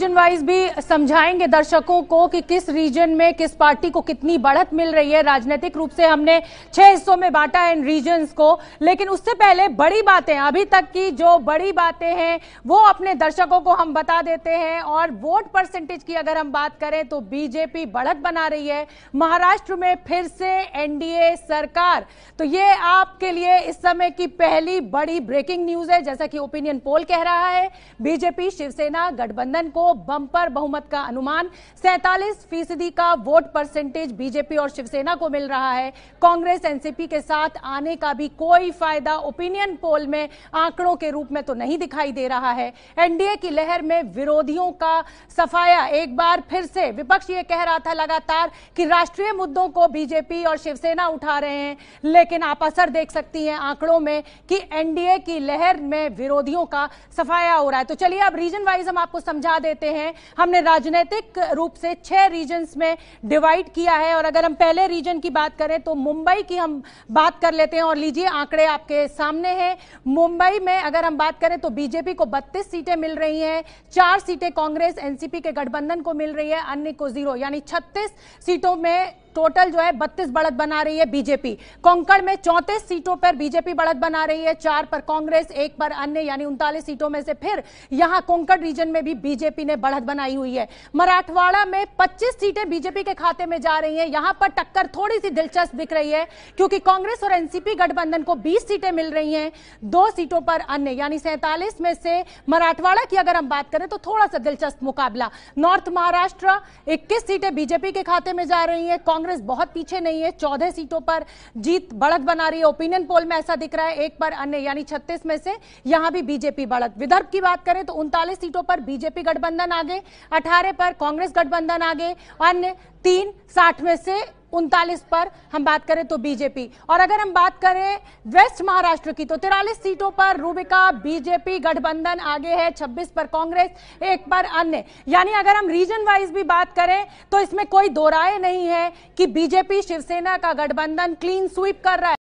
region wise भी समझाएंगे दर्शकों को कि किस रीजन में किस पार्टी को कितनी बढ़त मिल रही है राजनीतिक रूप से हमने छह हिस्सों में बांटा है इन रीजन को लेकिन उससे पहले बड़ी बातें अभी तक की जो बड़ी बातें हैं वो अपने दर्शकों को हम बता देते हैं और वोट परसेंटेज की अगर हम बात करें तो बीजेपी बढ़त बना रही है महाराष्ट्र में फिर से एनडीए सरकार तो ये आपके लिए इस समय की पहली बड़ी ब्रेकिंग न्यूज है जैसा कि ओपिनियन पोल कह रहा है बीजेपी शिवसेना गठबंधन को बंपर बहुमत का अनुमान सैतालीस फीसदी का वोट परसेंटेज बीजेपी और शिवसेना को मिल रहा है कांग्रेस एनसीपी के साथ आने का भी कोई फायदा ओपिनियन पोल में आंकड़ों के रूप में तो नहीं दिखाई दे रहा है एनडीए की लहर में विरोधियों का सफाया एक बार फिर से विपक्ष ये कह रहा था लगातार कि राष्ट्रीय मुद्दों को बीजेपी और शिवसेना उठा रहे हैं लेकिन आप असर देख सकती हैं आंकड़ों में कि एनडीए की लहर में विरोधियों का सफाया हो रहा है तो चलिए अब रीजन वाइज हम आपको समझा देते लेते हैं हमने राजनीतिक रूप से छह रीजन में डिवाइड किया है और अगर हम पहले रीजन की बात करें तो मुंबई की हम बात कर लेते हैं और लीजिए आंकड़े आपके सामने हैं मुंबई में अगर हम बात करें तो बीजेपी को बत्तीस सीटें मिल रही हैं चार सीटें कांग्रेस एनसीपी के गठबंधन को मिल रही है अन्य को जीरो यानी छत्तीस सीटों में टोटल जो है बत्तीस बढ़त बना रही है बीजेपी कोंकण में चौंतीस सीटों पर बीजेपी बढ़त बना रही है चार पर कांग्रेस एक पर अन्य यानी उनतालीस सीटों में से फिर यहां कोंकण रीजन में भी बीजेपी ने बढ़त बनाई हुई है मराठवाड़ा में पच्चीस सीटें बीजेपी के खाते में जा रही है यहां पर टक्कर थोड़ी सी दिलचस्प दिख रही है क्योंकि कांग्रेस और एनसीपी गठबंधन को बीस सीटें मिल रही है दो सीटों पर अन्य यानी सैतालीस में से मराठवाड़ा की अगर हम बात करें तो थोड़ा सा दिलचस्प मुकाबला नॉर्थ महाराष्ट्र इक्कीस सीटें बीजेपी के खाते में जा रही है कांग्रेस कांग्रेस बहुत पीछे नहीं है चौदह सीटों पर जीत बढ़त बना रही है ओपिनियन पोल में ऐसा दिख रहा है एक पर अन्य यानी छत्तीस में से यहां भी बीजेपी बढ़त विदर्भ की बात करें तो उनतालीस सीटों पर बीजेपी गठबंधन आगे अठारह पर कांग्रेस गठबंधन आगे अन्य तीन साठ में से उनतालीस पर हम बात करें तो बीजेपी और अगर हम बात करें वेस्ट महाराष्ट्र की तो तिरालीस सीटों पर रूबिका बीजेपी गठबंधन आगे है 26 पर कांग्रेस एक पर अन्य यानी अगर हम रीजन वाइज भी बात करें तो इसमें कोई दो राय नहीं है कि बीजेपी शिवसेना का गठबंधन क्लीन स्वीप कर रहा है